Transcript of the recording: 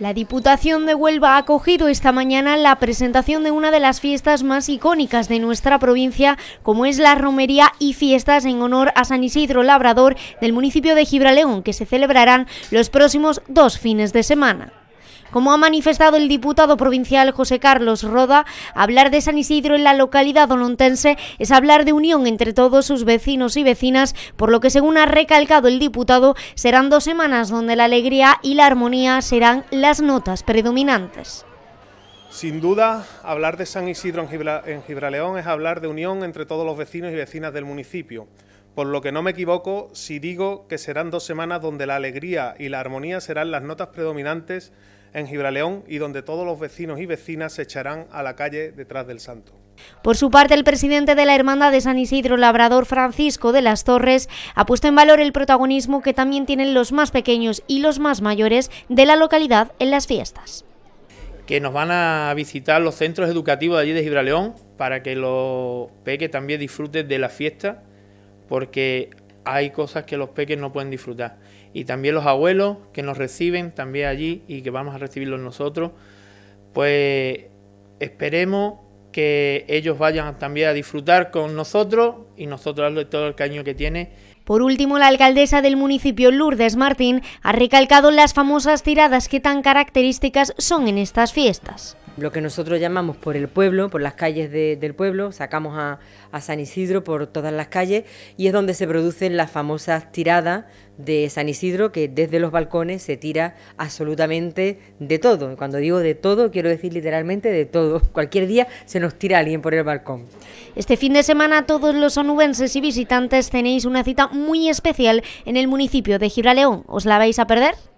La Diputación de Huelva ha acogido esta mañana la presentación de una de las fiestas más icónicas de nuestra provincia, como es la romería y fiestas en honor a San Isidro Labrador del municipio de Gibraleón, que se celebrarán los próximos dos fines de semana. Como ha manifestado el diputado provincial José Carlos Roda, hablar de San Isidro en la localidad olontense es hablar de unión entre todos sus vecinos y vecinas, por lo que según ha recalcado el diputado, serán dos semanas donde la alegría y la armonía serán las notas predominantes. Sin duda, hablar de San Isidro en Gibraleón es hablar de unión entre todos los vecinos y vecinas del municipio, por lo que no me equivoco si digo que serán dos semanas donde la alegría y la armonía serán las notas predominantes en Gibraleón y donde todos los vecinos y vecinas se echarán a la calle detrás del santo. Por su parte, el presidente de la Hermandad de San Isidro Labrador, Francisco de las Torres, ha puesto en valor el protagonismo que también tienen los más pequeños y los más mayores de la localidad en las fiestas. Que nos van a visitar los centros educativos de allí de Gibraleón para que los peques también disfruten de la fiesta, porque hay cosas que los peques no pueden disfrutar. Y también los abuelos que nos reciben también allí y que vamos a recibirlos nosotros, pues esperemos que ellos vayan también a disfrutar con nosotros y nosotros darle todo el cariño que tiene. Por último, la alcaldesa del municipio Lourdes Martín ha recalcado las famosas tiradas que tan características son en estas fiestas lo que nosotros llamamos por el pueblo, por las calles del pueblo, sacamos a, San Isidro por todas las calles y es donde se producen las famosas tiradas de San Isidro, que desde los balcones se tira absolutamente de todo. Cuando digo de todo, quiero decir literalmente de todo. Cualquier día se nos tira alguien por el balcón. Este fin de semana todos los onubenses y visitantes tenéis una cita muy especial en el municipio de Gibraleón. ¿Os la vais a perder?